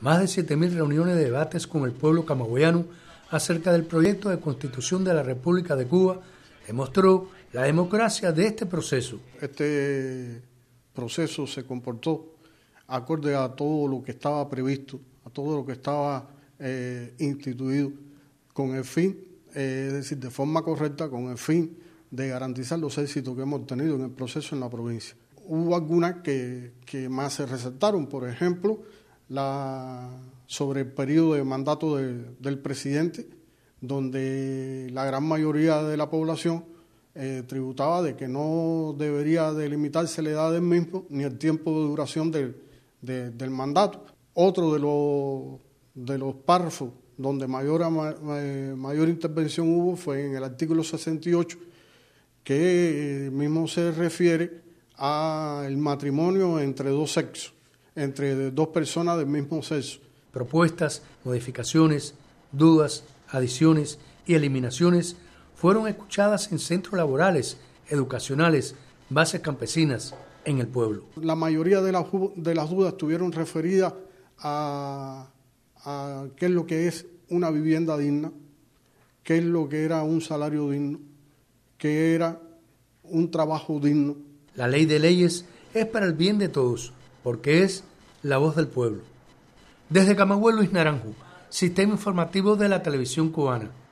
más de 7.000 reuniones de debates con el pueblo camagüeyano acerca del proyecto de constitución de la República de Cuba, demostró la democracia de este proceso. Este proceso se comportó acorde a todo lo que estaba previsto, a todo lo que estaba eh, instituido, con el fin, eh, es decir, de forma correcta, con el fin de garantizar los éxitos que hemos tenido en el proceso en la provincia. Hubo algunas que más se resaltaron, por ejemplo, sobre el periodo de mandato del presidente, donde la gran mayoría de la población eh, tributaba de que no debería delimitarse la edad del mismo ni el tiempo de duración del, mandato. Otro de los, de los párrafos donde mayor, eh, mayor intervención hubo fue en el artículo 68, que eh, mismo se refiere al matrimonio entre dos sexos entre dos personas del mismo sexo. Propuestas, modificaciones, dudas, adiciones y eliminaciones fueron escuchadas en centros laborales, educacionales, bases campesinas en el pueblo. La mayoría de, las dudas estuvieron referidas a, a qué es lo que es una vivienda digna, qué es lo que era un salario digno, qué era un trabajo digno. La ley de leyes es para el bien de todos porque es la voz del pueblo. Desde Camagüey, Luis Naranjo, Sistema Informativo de la Televisión Cubana.